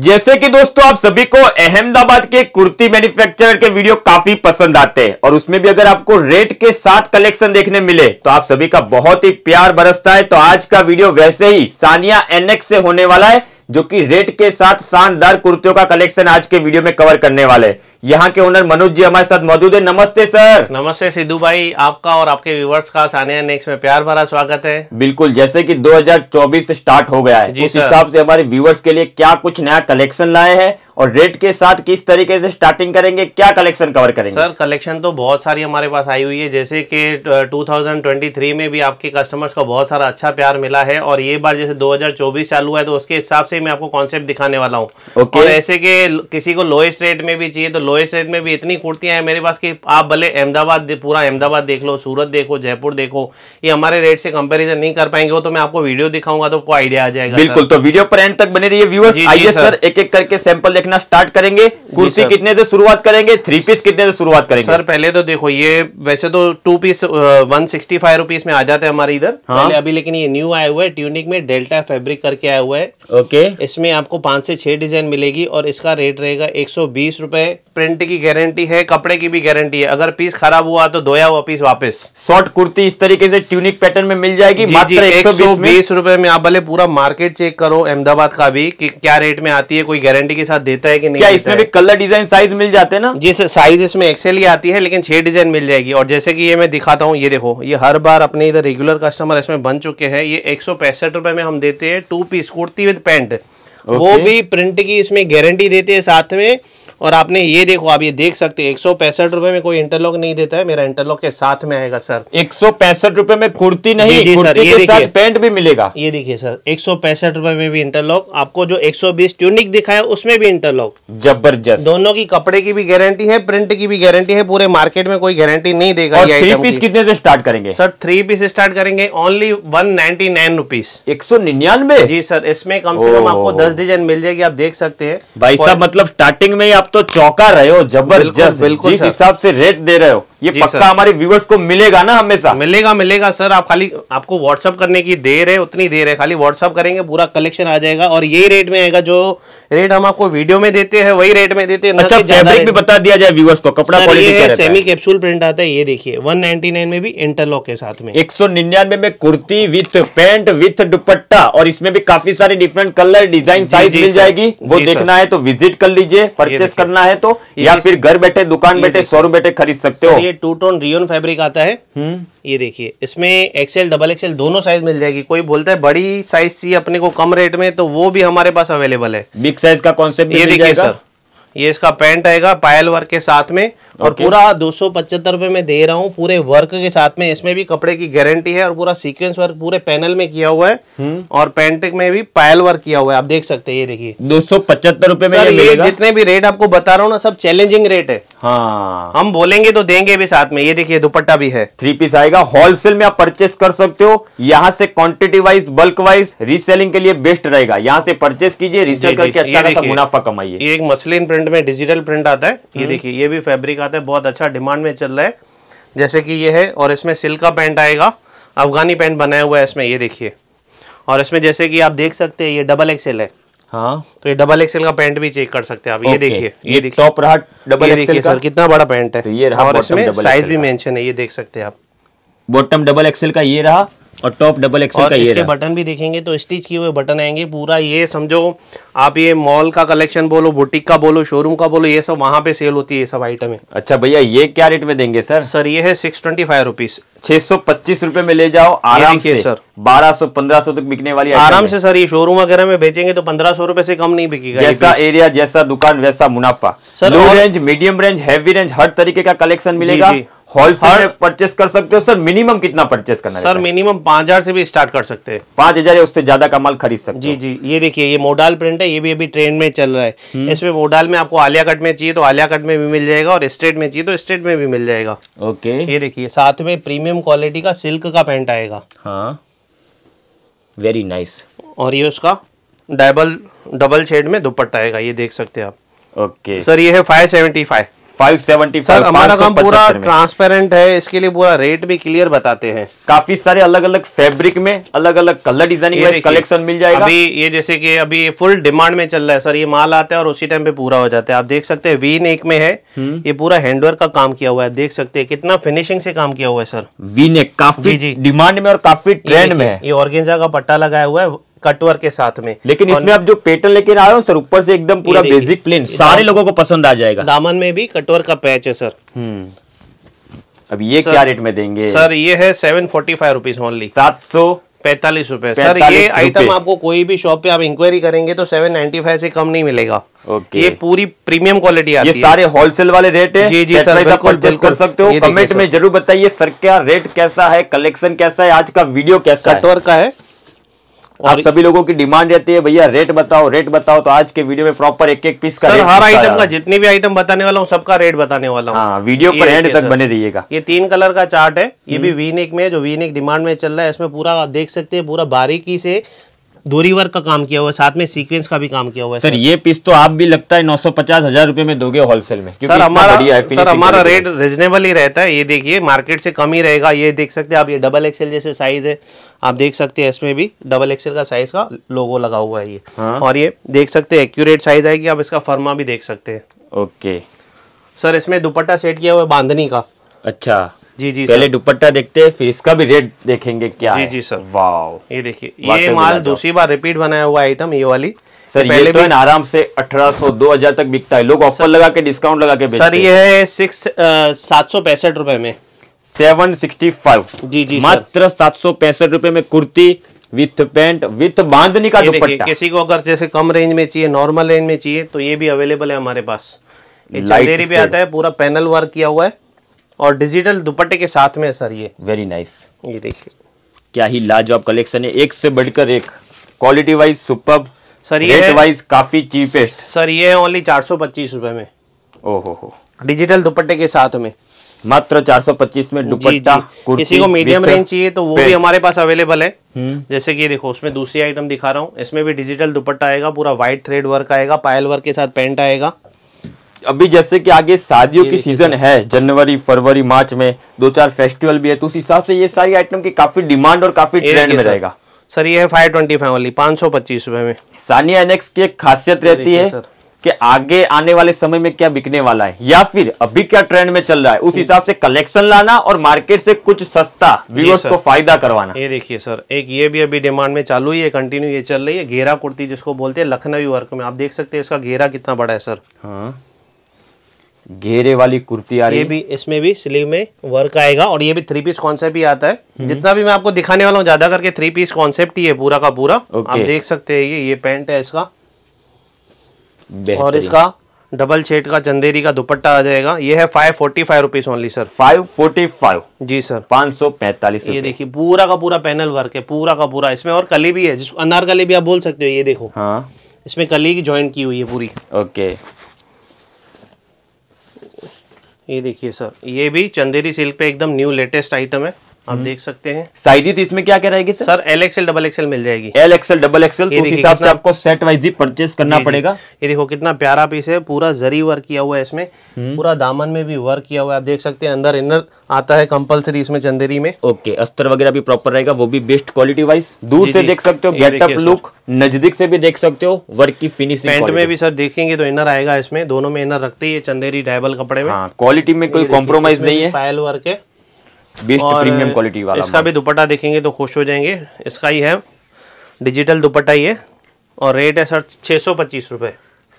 जैसे कि दोस्तों आप सभी को अहमदाबाद के कुर्ती मैन्युफैक्चरर के वीडियो काफी पसंद आते हैं और उसमें भी अगर आपको रेट के साथ कलेक्शन देखने मिले तो आप सभी का बहुत ही प्यार बरसता है तो आज का वीडियो वैसे ही सानिया एनएक्स से होने वाला है जो कि रेट के साथ शानदार कुर्तियों का कलेक्शन आज के वीडियो में कवर करने वाले यहाँ के ओनर मनोज जी हमारे साथ मौजूद है नमस्ते सर नमस्ते सिद्धू भाई आपका और आपके व्यूवर्स का सानिया नेक्स्ट में प्यार भरा स्वागत है बिल्कुल जैसे कि 2024 स्टार्ट हो गया है जिस हिसाब से हमारे व्यूवर्स के लिए क्या कुछ नया कलेक्शन लाए हैं और रेट के साथ किस तरीके से स्टार्टिंग करेंगे क्या कलेक्शन कवर करेंगे सर कलेक्शन तो बहुत सारी हमारे पास आई हुई है जैसे कि 2023 में भी आपके कस्टमर्स को बहुत सारा अच्छा प्यार मिला है और ये बार जैसे 2024 चालू हुआ है तो उसके हिसाब से मैं आपको कॉन्सेप्ट दिखाने वाला हूँ okay. ऐसे के किसी को लोएस्ट रेट में भी चाहिए तो लोएस्ट रेट में भी इतनी कुर्तियां हैं मेरे पास की आप भले अहमदाबाद पूरा अहमदाबाद देख लो सूरत देखो जयपुर देखो ये हमारे रेट से कंपेरिजन नहीं कर पाएंगे तो मैं आपको वीडियो दिखाऊंगा तो आपको आइडिया आ जाएगा बिल्कुल तो वीडियो पर एंड तक बने रही है आइए सर एक एक करके सैंपल देखना स्टार्ट करेंगे कुर्सी कितने से शुरुआत करेंगे थ्री पीस कितने से शुरुआत करेंगे सर पहले तो देखो ये वैसे तो two piece one sixty five rupees में आ जाते हैं हमारे इधर हाँ? पहले अभी लेकिन ये न्यू आया हुआ है ट्यूनिक में डेल्टा फेब्रिक करके आया हुआ है ओके इसमें आपको पांच से छह डिजाइन मिलेगी और इसका रेट रहेगा एक सौ बीस प्रिंट की गारंटी है कपड़े की भी गारंटी है अगर पीस खराब हुआ तो धोया हुआ पीस वापस शॉर्ट कुर्ती इस तरीके से ट्यूनिक पैटर्न में मिल जाएगी एक सौ बीस रुपए में आप भले पूरा मार्केट चेक करो अहमदाबाद का भी कि क्या रेट में आती है कोई गारंटी के साथ देता है कि नहीं क्या इसमें भी कलर डिजाइन साइज मिल जाते हैं ना जिस साइज इसमें एक्सेल ही आती है लेकिन छह डिजाइन मिल जाएगी और जैसे कि ये मैं दिखाता हूँ ये देखो ये हर बार अपने इधर रेगुलर कस्टमर इसमें बन चुके हैं ये एक सौ में हम देते हैं टू पीस कुर्ती विद पैंट वो भी प्रिंट की इसमें गारंटी देते है साथ में और आपने ये देखो आप ये देख सकते हैं एक सौ पैंसठ रुपए में कोई इंटरलॉक नहीं देता है मेरा इंटरलॉक के साथ में आएगा सर एक सौ पैंसठ रुपए में कुर्ती नहीं जी, सर ये के साथ पैंट भी मिलेगा ये देखिए सर एक सौ पैंसठ रुपए में भी इंटरलॉक आपको जो एक सौ बीस ट्यूनिक दिखाया उसमें भी इंटरलॉक जबरदस्त दोनों की कपड़े की भी गारंटी है प्रिंट की भी गारंटी है पूरे मार्केट में कोई गारंटी नहीं देगा थ्री पीस कितने से स्टार्ट करेंगे सर थ्री पीस स्टार्ट करेंगे ओनली वन नाइनटी नाइन एक सौ निन्यानवे जी सर इसमें कम से कम आपको दस डिजाइन मिल जाएगी आप देख सकते हैं भाई साहब मतलब स्टार्टिंग में ही आप तो चौका रहे हो जबरदस्त जिस हिसाब से रेट दे रहे हो ये पक्का हमारे व्यूवर्स को मिलेगा ना हमेशा मिलेगा मिलेगा सर आप खाली आपको व्हाट्सअप करने की देर है उतनी देर है खाली व्हाट्सअप करेंगे पूरा कलेक्शन आ जाएगा और यही रेट में आएगा जो रेट हम आपको वीडियो में देते हैं वही रेट में देते हैं अच्छा फैब्रिक भी बता दिया जाए व्यूवर्स को कपड़ा क्वालिटी सेमी कैप्सूल प्रिंट आता है ये देखिए वन में भी इंटरलॉक के साथ में एक में कुर्ती विथ पैंट विथ दुपट्टा और इसमें भी काफी सारे डिफरेंट कलर डिजाइन साइज मिल जाएगी वो देखना है तो विजिट कर लीजिए परचेस करना है तो या फिर घर बैठे दुकान बैठे शोरूम बैठे खरीद सकते हो टू टोन रियोन फैब्रिक आता है हम्म। ये देखिए इसमें एक्सेल डबल एक्सेल दोनों साइज मिल जाएगी कोई बोलता है बड़ी साइज चाहिए अपने को कम रेट में तो वो भी हमारे पास अवेलेबल है बिग साइज का कॉन्सेप्ट ये देखिए सर ये इसका पैंट आएगा पायल वर्क के साथ में और पूरा दो सौ पचहत्तर में दे रहा हूँ पूरे वर्क के साथ में इसमें भी कपड़े की गारंटी है और पूरा सीक्वेंस वर्क पूरे पैनल में किया हुआ है हम्म। और पैंट में भी पायल वर्क किया हुआ है आप देख सकते हैं ये देखिए दो सौ पचहत्तर रूपए में ये, ये जितने भी रेट आपको बता रहा हूँ ना सब चैलेंजिंग रेट है हाँ हम बोलेंगे तो देंगे भी साथ में ये देखिए दुपट्टा भी है थ्री पीस आएगा होलसेल में आप परचेस कर सकते हो यहाँ से quantity wise bulk wise reselling के लिए बेस्ट रहेगा यहाँ से परचेस कीजिए रीसेल करके अच्छा खासा मुनाफा कमाइए ये एक मसलिन प्रिंट में डिजिटल प्रिंट आता है ये हम्म। देखिए ये भी फेब्रिक आता है बहुत अच्छा डिमांड में चल रहा है जैसे की ये है और इसमें सिल्क का पैंट आएगा अफगानी पैंट बनाया हुआ है इसमें ये देखिए और इसमें जैसे कि आप देख सकते हैं ये डबल एक्सेल है हाँ तो ये डबल एक्सएल का पैंट भी चेक कर सकते हैं आप ये देखिए ये देखिए टॉप रहा डबल एक्सएल सर कितना बड़ा पैंट है तो ये रहा और इसमें साइज भी मेंशन है ये देख सकते हैं आप बॉटम डबल एक्सएल का ये रहा और टॉप डबल एक्सल का ये बटन भी देखेंगे तो स्टिच किए हुए बटन आएंगे पूरा ये समझो आप ये मॉल का कलेक्शन बोलो बुटीक का बोलो शोरूम का बोलो ये सब वहाँ पे सेल होती है ये सब आइटम है अच्छा भैया ये क्या रेट में देंगे सर सर ये है सिक्स ट्वेंटी फाइव रुपीज छह सौ पच्चीस रूपए में ले जाओ आराम से सर बारह सौ पंद्रह सौ तक बिकने वाली आराम से सर ये शोरूम वगैरह में बेचेंगे तो पंद्रह सौ रूपये से कम नहीं बिकेगा जैसा एरिया जैसा दुकान वैसा मुनाफा sir low range medium range heavy range हर तरीके का कलेक्शन मिलेगा होलसेल में परचेस कर सकते हो सर मिनिमम कितना परचेस करना सर मिनिमम पांच हजार से भी स्टार्ट कर सकते हैं पांच हजार या उससे ज्यादा का माल खरीद सकते जी जी ये देखिए ये मोडाल प्रिंट है ये भी अभी ट्रेंड में चल रहा है हम्म। इसमें मोडाल में आपको आलिया कट में चाहिए तो आलिया कट में भी मिल जाएगा और स्ट्रेट में चाहिए तो स्ट्रेट में भी मिल जाएगा ओके ये देखिए साथ में प्रीमियम क्वालिटी का सिल्क का पेंट आएगा हाँ वेरी नाइस और ये उसका डबल डबल शेड में दुपट्टा आएगा ये देख सकते हैं आप ओके सर ये है फाइव सेवेंटी फाइव 575 सर हमारा काम पूरा ट्रांसपेरेंट है इसके लिए पूरा रेट भी क्लियर बताते हैं काफी सारे अलग अलग फैब्रिक में अलग अलग कलर डिजाइन कलेक्शन मिल जाएगा अभी ये जैसे कि अभी फुल डिमांड में चल रहा है सर ये माल आता है और उसी टाइम पे पूरा हो जाता है आप देख सकते हैं वी नेक में है हम्म। ये पूरा हैंडवर्क का काम किया हुआ है देख सकते हैं कितना फिनिशिंग से काम किया हुआ है सर वी नेक काफी डिमांड में और काफी ट्रेंड में ये ऑर्गेंजा का पट्टा लगाया हुआ है कटवर के साथ में लेकिन इसमें आप जो पेटर्न लेके आ रहे हो सर ऊपर से एकदम पूरा बेसिक प्लेन सारे लोगों को पसंद आ जाएगा दामन में भी कटवर का पैच है सर हम्म। अब ये सर, क्या रेट में देंगे सर ये है seven forty five rupees only सात सौ पैंतालीस रुपए सर ये आइटम आपको कोई भी शॉप पे आप इंक्वायरी करेंगे तो सेवन नाइन्टी फाइव से कम नहीं मिलेगा ओके ये पूरी प्रीमियम क्वालिटी आती ये सारे होलसेल वाले रेट है जी जी सर बिल्कुल कर सकते हो कमेंट में जरूर बताइए सर क्या रेट कैसा है कलेक्शन कैसा है आज का वीडियो कैसा कटवर का है आप सभी लोगों की डिमांड रहती है भैया रेट बताओ रेट बताओ तो आज के वीडियो में प्रॉपर एक एक पीस का हर आइटम का जितनी भी आइटम बताने वाला हूँ सबका रेट बताने वाला हूँ वीडियो हाँ, पर एंड तक बने रहिएगा ये तीन कलर का चार्ट है ये भी वीनिक हम्म। में जो वीनिक डिमांड में चल रहा है इसमें पूरा देख सकते हैं पूरा बारीकी से दूरी वर्क का काम किया हुआ है साथ में सीक्वेंस का भी काम किया हुआ है सर ये पीस तो आप भी लगता है नौ सौ पचास हजार रुपए में दोगे होलसेल में सर हमारा सर हमारा रेट रिजनेबल ही रहता है ये देखिए मार्केट से कम ही रहेगा ये देख सकते हैं आप ये डबल एक्सेल जैसे साइज है आप देख सकते हैं इसमें भी डबल एक्सेल का साइज का लोगो लगा हुआ है ये हाँ। और ये देख सकते हैं एक्यूरेट साइज आएगी आप इसका फर्मा भी देख सकते हैं ओके सर इसमें दुपट्टा सेट किया हुआ है बांधनी का अच्छा जी जी पहले दुपट्टा देखते हैं फिर इसका भी रेट देखेंगे क्या जी जी सर वाव ये देखिए ये माल दूसरी बार रिपीट बनाया हुआ आइटम ये वाली सर पहले ये तो आराम से 1800 2000 तक बिकता है लोग ऑफर लगा के डिस्काउंट लगा के सर ये है सिक्स सात सौ पैंसठ रूपए में सेवन सिक्सटी फाइव जी जी मात्र सात सौ पैंसठ रूपए में कुर्ती विथ पेंट विथ बांधनी का दुपट्टा किसी को अगर जैसे कम रेंज में चाहिए नॉर्मल रेंज में चाहिए तो ये भी अवेलेबल है हमारे पास ये भी आता है पूरा पैनल वर्क किया हुआ है और डिजिटल दुपट्टे के साथ में सर ये वेरी नाइस ये देखिए क्या ही लाजवाब कलेक्शन है एक से बढ़कर एक क्वालिटी वाइज सुपर सर ये वाइज काफी चीपेस्ट सर ये है ओनली चार सौ पच्चीस रुपए में ओहो हो डिजिटल दुपट्टे के साथ में मात्र 425 में दुपट्टा किसी को मीडियम रेंज चाहिए तो वो भी हमारे पास अवेलेबल है हम्म। जैसे कि देखो उसमें दूसरी आइटम दिखा रहा हूँ इसमें भी डिजिटल दुपट्टा आएगा पूरा व्हाइट थ्रेड वर्क आएगा पायल वर्क के साथ पेंट आएगा अभी जैसे कि आगे शादियों की सीजन है जनवरी फरवरी मार्च में दो चार फेस्टिवल भी है तो उस हिसाब से ये सारी आइटम की काफी डिमांड और काफी ट्रेंड में रहेगा सर ये फाइव ट्वेंटी फाइव वाली पांच सौ पच्चीस रुपए में सानिया एनेक्स की एक खासियत रहती है कि आगे आने वाले समय में क्या बिकने वाला है या फिर अभी क्या ट्रेंड में चल रहा है उस हिसाब से कलेक्शन लाना और मार्केट से कुछ सस्ता व्यूअर्स को फायदा करवाना ये देखिए सर एक ये भी अभी डिमांड में चालू ही है कंटिन्यू ये चल रही है घेरा कुर्ती जिसको बोलते हैं लखनवी वर्क में आप देख सकते हैं इसका घेरा कितना बड़ा है सर हाँ घेरे वाली कुर्ती आ रही है ये भी इसमें भी स्लीव में वर्क आएगा और ये भी थ्री पीस कॉन्सेप्ट ही आता है हम्म। जितना भी मैं आपको दिखाने वाला हूँ ज्यादा करके थ्री पीस कॉन्सेप्ट ही है पूरा का पूरा आप देख सकते हैं ये ये पैंट है इसका और इसका डबल शेड का चंदेरी का दुपट्टा आ जाएगा ये है five forty five rupees only sir five forty five जी सर पांच सौ पैंतालीस ये देखिए पूरा का पूरा पैनल वर्क है पूरा का पूरा इसमें और कली भी है जिसको अनारकली भी आप बोल सकते हो ये देखो हाँ इसमें कली की ज्वाइंट की हुई है पूरी ओके ये देखिए सर ये भी चंदेरी सिल्क पे एकदम न्यू लेटेस्ट आइटम है आप हम्म। देख सकते हैं साइजेस तो इसमें क्या क्या रहेगी sir L XL double XL मिल जाएगी एल एक्सएल डबल एक्सएल हिसाब से आपको सेट वाइज ही परचेस करना जी, पड़ेगा ये देखो कितना प्यारा पीस है पूरा जरी वर्क किया हुआ है इसमें हम्म। पूरा दामन में भी वर्क किया हुआ है आप देख सकते हैं अंदर इनर आता है कंपलसरी इसमें चंदेरी में ओके अस्तर वगैरह भी प्रॉपर रहेगा वो भी बेस्ट क्वालिटी वाइज दूर से देख सकते हो गेटअप लुक नजदीक से भी देख सकते हो वर्क की फिनिशिंग पेंट में भी सर देखेंगे तो इनर आएगा इसमें दोनों में इनर रखते ही चंदेरी डायबल कपड़े में क्वालिटी हाँ, में कोई कॉम्प्रोमाइज नहीं है पायल वर्क है बेस्ट प्रीमियम क्वालिटी वाला इसका भी दुपट्टा देखेंगे तो खुश हो जाएंगे इसका ही है डिजिटल दुपट्टा ही है और रेट है सर छः सौ पच्चीस रुपये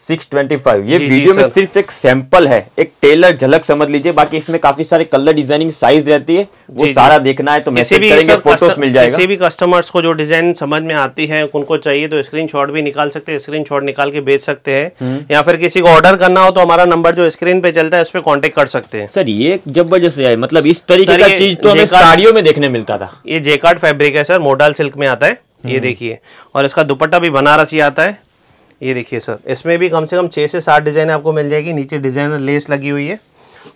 सिक्स ट्वेंटी फाइव ये जी, वीडियो जी, में सिर्फ एक सैंपल है एक टेलर झलक समझ लीजिए बाकी इसमें काफी सारे कलर डिजाइनिंग साइज रहती है वो जी, सारा देखना है तो मैसेज करेंगे फोटोज मिल जाएगा किसी भी कस्टमर्स को जो डिजाइन समझ में आती है उनको चाहिए तो शॉट भी निकाल सकते हैं स्क्रीनशॉट निकाल के बेच सकते हैं हम्म। या फिर किसी को ऑर्डर करना हो तो हमारा नंबर जो स्क्रीन पे चलता है उस पर कॉन्टेक्ट कर सकते हैं सर ये जबरदस्त है मतलब इस तरीके का चीज तो हमें साड़ियों में देखने मिलता था ये जेकार्ड फेब्रिक है सर मोडल सिल्क में आता है ये हम्म। देखिए और इसका दुपट्टा भी बनारसी आता है ये देखिए सर इसमें भी कम से कम छह से सात डिजाइन आपको मिल जाएगी नीचे डिजाइनर लेस लगी हुई है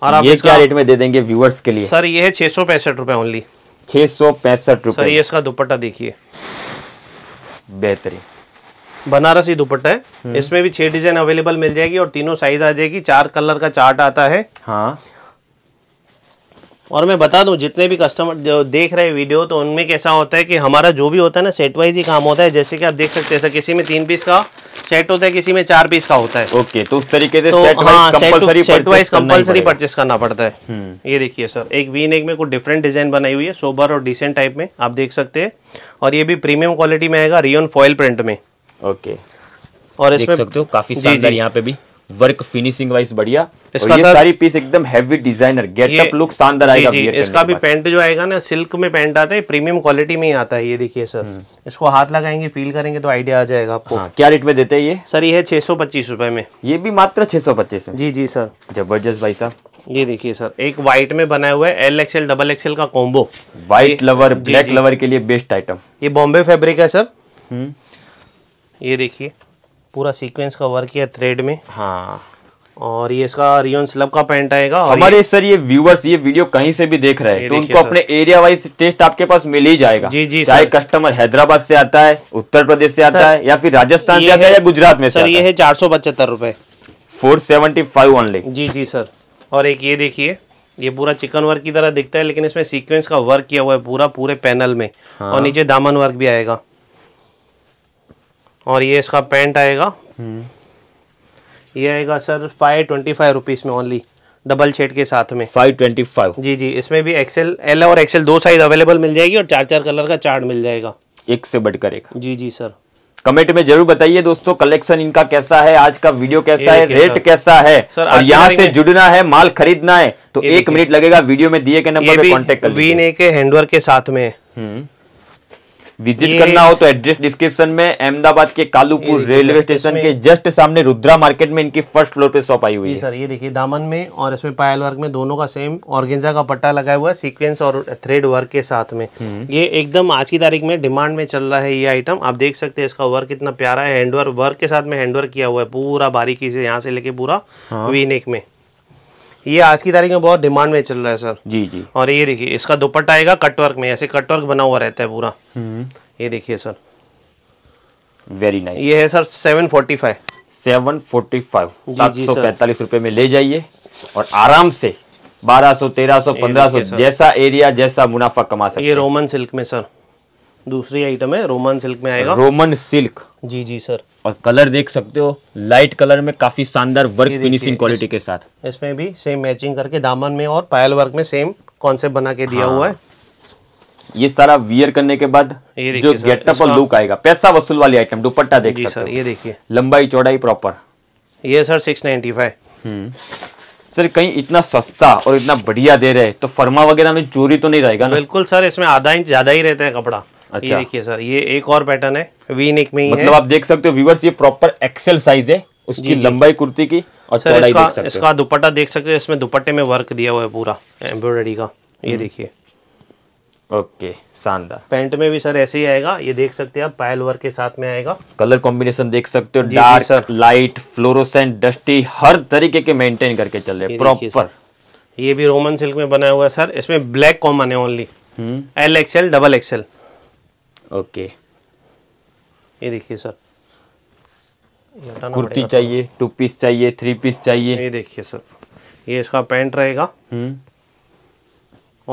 और आप ये क्या रेट में दे देंगे व्यूअर्स के लिए सर ये है छः सौ पैंसठ रुपए ओनली छः सौ पैंसठ रुपए सर ये इसका दुपट्टा देखिए बेहतरीन बनारसी दुपट्टा है हम्म। इसमें भी छह डिजाइन अवेलेबल मिल जाएगी और तीनों साइज आ जाएगी चार कलर का चार्ट आता है हाँ और मैं बता दूं जितने भी कस्टमर जो देख रहे हैं वीडियो तो उनमें कैसा होता है कि हमारा जो भी होता है ना सेट वाइज ही काम होता है जैसे कि आप देख सकते हैं सर किसी में तीन पीस का सेट होता है किसी में चार पीस का होता है ओके तो उस तरीके से सेट वाइज कंपलसरी परचेस करना पड़ता है हम्म। ये देखिए सर एक वी नेक में कुछ डिफरेंट डिजाइन बनाई हुई है सोबर और डिसेंट टाइप में आप देख सकते हैं और ये भी प्रीमियम क्वालिटी में आएगा रियोन फॉयल प्रिंट में ओके और इसमें काफी यहाँ पे भी वर्क फिनिशिंग वाइज बढ़िया इसका ये सारी पीस एकदम हैवी डिजाइनर गेटअप लुक शानदार आएगा जी, इसका भी पैंट जो आएगा ना सिल्क में पैंट आता है प्रीमियम क्वालिटी में ही आता है ये देखिए सर हम्म। इसको हाथ लगाएंगे फील करेंगे तो आइडिया आ जाएगा आपको हाँ, क्या रेट में देते हैं ये सर ये है छह सौ पच्चीस रूपए में ये भी मात्र छह सौ पच्चीस जी जी सर जबरदस्त भाई साहब ये देखिए सर एक व्हाइट में बना हुआ है एल एक्सएल डबल एक्सएल का combo white lover black lover के लिए बेस्ट आइटम ये बॉम्बे फेब्रिक है सर हम्म। ये देखिए पूरा सीक्वेंस का वर्क किया थ्रेड में हाँ और ये इसका रियोन स्लब का पेंट आएगा हमारे सर ये व्यूवर्स ये वीडियो कहीं से भी देख रहे हैं तो उनको अपने एरिया वाइज टेस्ट आपके पास मिल ही जाएगा जी जी चाहे कस्टमर हैदराबाद से आता है उत्तर प्रदेश से आता है या फिर राजस्थान से आता है या गुजरात में सर ये है चार सौ पचहत्तर रूपए फोर सेवेंटी फाइव ऑनली जी जी सर और एक ये देखिए ये पूरा चिकन वर्क की तरह दिखता है लेकिन इसमें सीक्वेंस का वर्क किया हुआ है पूरा पूरे पैनल में हाँ। और नीचे दामन वर्क भी आएगा और ये इसका पैंट आएगा हम्म। ये आएगा sir five twenty five rupees में ओनली डबल शेड के साथ में फाइव ट्वेंटी फाइव जी जी इसमें भी एक्सेल एल और एक्सेल दो साइज अवेलेबल मिल जाएगी और चार चार कलर का चार्ट मिल जाएगा एक से बढ़कर एक जी जी सर कमेंट में जरूर बताइए दोस्तों कलेक्शन इनका कैसा है आज का वीडियो कैसा है रेट कैसा है सर, और यहाँ से जुड़ना है माल खरीदना है तो एक मिनट लगेगा वीडियो में दिए गए नंबर पे कांटेक्ट कर वी ने के हैंडवर्क के साथ में हम्म। विजिट करना हो तो एड्रेस डिस्क्रिप्शन में अहमदाबाद के कालूपुर रेलवे स्टेशन के जस्ट सामने रुद्रा मार्केट में इनकी फर्स्ट फ्लोर पे शॉप आई हुई है सर ये देखिए दामन में और इसमें पायल वर्क में दोनों का सेम ऑर्गेंजा का पट्टा लगा हुआ है सीक्वेंस और थ्रेड वर्क के साथ में हम्म। ये एकदम आज की तारीख में डिमांड में चल रहा है ये आइटम आप देख सकते हैं इसका वर्क इतना प्यारा है हैंडवर्क वर्क के साथ में हैंडवर्क किया हुआ है पूरा बारीकी से यहाँ से लेके पूरा वीनेक हाँ। में ये आज की तारीख में बहुत डिमांड में चल रहा है सर जी जी और ये देखिए इसका दुपट्टा आएगा कटवर्क में ऐसे कटवर्क बना हुआ रहता है पूरा हम्म. ये देखिए सर वेरी नाइस ये है sir seven forty five seven forty five सात सौ पैंतालीस रुपए में ले जाइए और आराम से बारह सौ तेरह सौ पंद्रह सौ जैसा एरिया जैसा मुनाफा कमा सकते ये रोमन सिल्क में सर दूसरी आइटम है रोमन सिल्क में आएगा रोमन सिल्क जी जी सर और कलर देख सकते हो लाइट कलर में काफी शानदार वर्क फिनिशिंग क्वालिटी के साथ इसमें भी सेम मैचिंग करके दामन में और पायल वर्क में सेम कॉन्सेप्ट बना के दिया हुआ है हाँ। ये सारा वियर करने के बाद जो गेटअप और लुक आएगा पैसा वसूल वाली आइटम दुपट्टा देख सकते सर, ये देखिए लंबाई चौड़ाई प्रॉपर ये sir six ninety five sir कहीं इतना सस्ता और इतना बढ़िया दे रहे तो फर्मा वगैरह में चोरी तो नहीं रहेगा बिल्कुल सर इसमें आधा इंच ज्यादा ही रहता है कपड़ा अच्छा ये देखिए सर ये एक और पैटर्न है वी नेक में ही मतलब आप देख सकते हो व्यूवर्स ये प्रॉपर एक्सेल साइज है उसकी लंबाई कुर्ती की और सर इसका, इसका दुपट्टा देख सकते हो इसमें दुपट्टे में वर्क दिया हुआ है पूरा एम्ब्रॉयडरी का ये हम्म। देखिए ओके शानदार पैंट में भी सर ऐसे ही आएगा ये देख सकते हैं आप पायल वर्क के साथ में आएगा कलर कॉम्बिनेशन देख सकते हो dark sir light fluorescent dusty हर तरीके के मेंटेन करके चल रहे प्रॉपर ये भी रोमन सिल्क में बनाया हुआ है सर इसमें ब्लैक कॉमन है only L XL double XL okay ये देखिए सर कुर्ती चाहिए टू पीस चाहिए थ्री पीस चाहिए ये देखिए सर ये इसका पैंट रहेगा हम्म।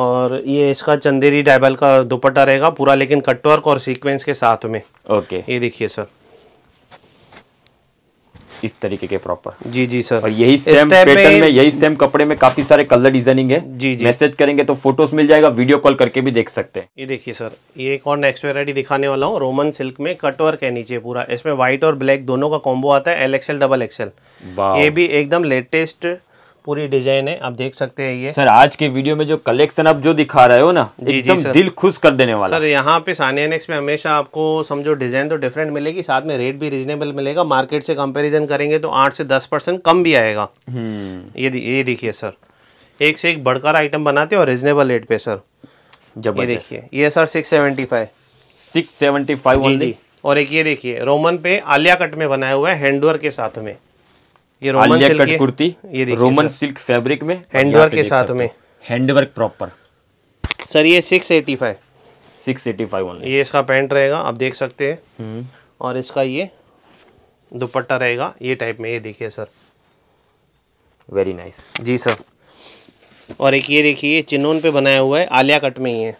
और ये इसका चंदेरी डाइबल का दुपट्टा रहेगा पूरा लेकिन कटवर्क और सीक्वेंस के साथ में ओके ये देखिए सर इस तरीके के प्रॉपर जी जी सर और यही सेम पैटर्न में यही सेम कपड़े में काफी सारे कलर डिजाइनिंग है जी जी मैसेज करेंगे तो फोटोज मिल जाएगा वीडियो कॉल करके भी देख सकते हैं ये देखिए सर ये एक और नेक्स्ट वेरायटी दिखाने वाला हूँ रोमन सिल्क में कट है नीचे पूरा इसमें व्हाइट और ब्लैक दोनों का कॉम्बो आता है एल एक्सएल डबल एक्सएल ये भी एकदम लेटेस्ट पूरी डिजाइन है आप देख सकते हैं ये सर आज के वीडियो में जो कलेक्शन आप जो दिखा रहे हो ना एकदम दिल खुश कर देने वाला सर यहाँ पे सानिया नेक्स में हमेशा आपको समझो डिजाइन तो डिफरेंट मिलेगी साथ में रेट भी रिजनेबल मिलेगा मार्केट से कंपेरिजन करेंगे तो आठ से दस परसेंट कम भी आएगा हम्म। ये ये देखिए सर एक से एक बढ़कर आइटम बनाते हो रिजनेबल रेट पे सर जब ये देखिए ये sir six seventy five six five और एक ये देखिए रोमन पे आलिया कट में बनाया हुआ है हैंडवर के साथ में ये रोमन सिल्क कट कुर्ती ये रोमन सिल्क फैब्रिक में हैंडवर्क के साथ में हैंडवर्क प्रॉपर सर ये six eighty five six eighty five only ये इसका पैंट रहेगा आप देख सकते हैं हम्म। और इसका ये दुपट्टा रहेगा ये टाइप में ये देखिए सर वेरी नाइस nice. जी सर और एक ये देखिए चिनोन पे बनाया हुआ है आलिया कट में ही है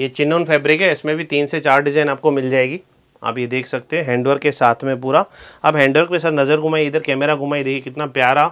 ये चिनोन फैब्रिक है इसमें भी तीन से चार डिज़ाइन आपको मिल जाएगी आप ये देख सकते हैं हैंडवर्क के साथ में पूरा अब हैंडवर्क पे सर नज़र घुमाई इधर कैमरा घुमाई देखिए कितना प्यारा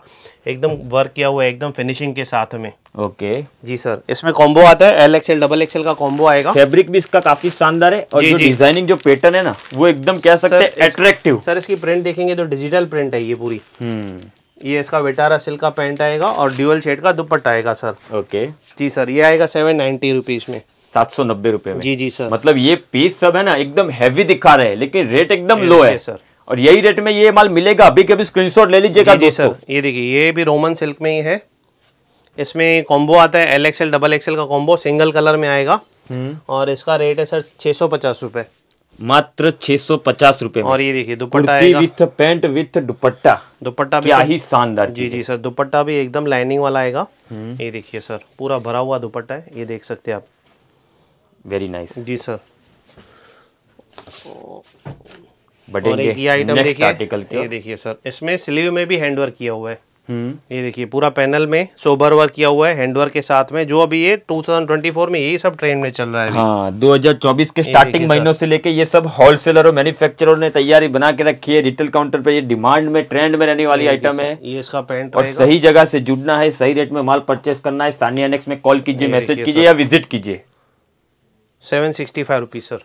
एकदम वर्क किया हुआ है एकदम फिनिशिंग के साथ में ओके जी सर इसमें कॉम्बो आता है एल एक्सएल डबल एक्सएल का कॉम्बो आएगा फैब्रिक भी इसका काफी शानदार है और जी, जो डिजाइनिंग जो पैटर्न है ना वो एकदम कह सकते हैं अट्रेक्टिव सर इसकी प्रिंट देखेंगे तो डिजिटल प्रिंट है ये पूरी हम्म। ये इसका वेटारा सिल्क का पेंट आएगा और ड्यूअल शेड का दुपट्टा आएगा सर ओके जी सर ये आएगा सेवन नाइन्टी रुपीज़ में सात सौ नब्बे रुपए में जी जी सर मतलब ये पीस सब है ना एकदम हैवी दिखा रहे हैं लेकिन रेट एकदम लो है सर और यही रेट में ये माल मिलेगा अभी कभी स्क्रीनशॉट ले लीजिएगा जी, जी सर ये देखिए ये भी रोमन सिल्क में ही है इसमें कॉम्बो आता है एल एक्सएल डबल एक्सएल का कॉम्बो सिंगल कलर में आएगा हम्म। और इसका रेट है सर छह सौ पचास रुपए मात्र छह सौ पचास रूपए और ये देखिए दुपट्टा विथ पेंट विथ दुपट्टा दुपट्टा भी यही शानदार जी जी सर दुपट्टा भी एकदम लाइनिंग वाला आएगा हम्म। ये देखिए सर पूरा भरा हुआ दुपट्टा है ये देख सकते हैं आप वेरी नाइस जी सर बटे आइटम देखिए ये देखिए सर इसमें स्लीव में भी हैंडवर्क किया हुआ है हम्म। ये देखिए पूरा पैनल में सोबर वर्क किया हुआ है हैंडवर्क के साथ में जो अभी ये 2024 में यही सब ट्रेंड में चल रहा है हाँ 2024 के स्टार्टिंग महीनों से लेके ये सब होलसेलर और मैन्युफैक्चरर ने तैयारी बना के रखी है रिटेल काउंटर पे ये डिमांड में ट्रेंड में रहने वाली आइटम है ये इसका पेंट और सही जगह से जुड़ना है सही रेट में माल परचेस करना है सानिया नेक्स में कॉल कीजिए मैसेज कीजिए या विजिट कीजिए seven sixty five rupees sir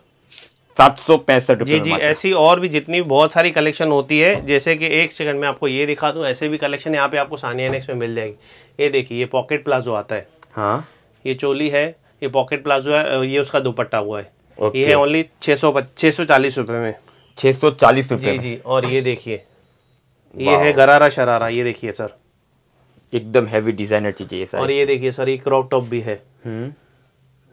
सात सौ पैंसठ जी जी ऐसी और भी जितनी बहुत सारी कलेक्शन होती है जैसे कि एक सेकंड में आपको ये दिखा दूँ ऐसे भी कलेक्शन यहाँ पे आपको सानिया नेक्स में मिल जाएगी ये देखिए ये पॉकेट प्लाजो आता है हाँ ये चोली है ये पॉकेट प्लाजो है ये उसका दुपट्टा हुआ है ये है ओनली छः सौ छः सौ चालीस में छः सौ चालीस रुपये जी जी और ये देखिए ये है गरारा शरारा ये देखिए सर एकदम हैवी डिजाइनर चीज़ है सर और ये देखिए सर ये क्रॉप टॉप भी है हम्म।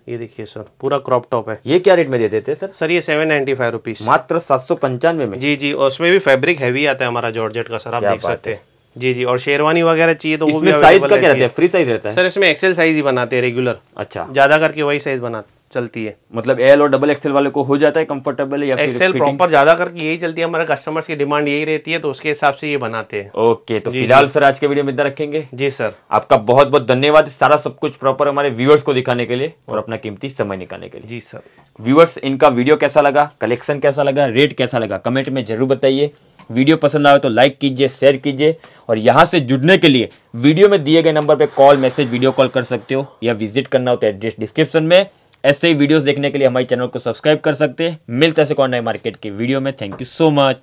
ये देखिए सर पूरा क्रॉप टॉप है ये क्या रेट में दे देते हैं सर सर ये सेवन नाइन्टी फाइव रुपीज मात्र सात सौ पंचानवे में जी जी और उसमें भी फैब्रिक हैवी आता है हमारा जॉर्जेट का सर आप देख सकते हैं जी जी और शेरवानी वगैरह चाहिए तो वो भी साइज का क्या रहता है फ्री साइज रहता है सर इसमें एक्सेल साइज ही बनाते हैं रेगुलर अच्छा ज्यादा करके वही साइज बनाते चलती है मतलब एल और डबल एक्सएल वाले को हो जाता है कंफर्टेबल या एक्सएल प्रॉपर ज्यादा करके यही चलती है हमारे कस्टमर्स की डिमांड यही रहती है तो उसके हिसाब से ये बनाते हैं ओके तो फिलहाल सर आज के वीडियो में इतना रखेंगे जी सर आपका बहुत बहुत धन्यवाद सारा सब कुछ प्रॉपर हमारे व्यूअर्स को दिखाने के लिए और अपना कीमती समय निकालने के लिए जी सर व्यूअर्स इनका वीडियो कैसा लगा कलेक्शन कैसा लगा रेट कैसा लगा कमेंट में जरूर बताइए वीडियो पसंद आए तो लाइक कीजिए शेयर कीजिए और यहाँ से जुड़ने के लिए वीडियो में दिए गए नंबर पर कॉल मैसेज वीडियो कॉल कर सकते हो या विजिट करना हो तो एड्रेस डिस्क्रिप्शन में ऐसे ही वीडियोस देखने के लिए हमारे चैनल को सब्सक्राइब कर सकते हैं मिलते ऐसे कौन नए मार्केट के वीडियो में थैंक यू सो मच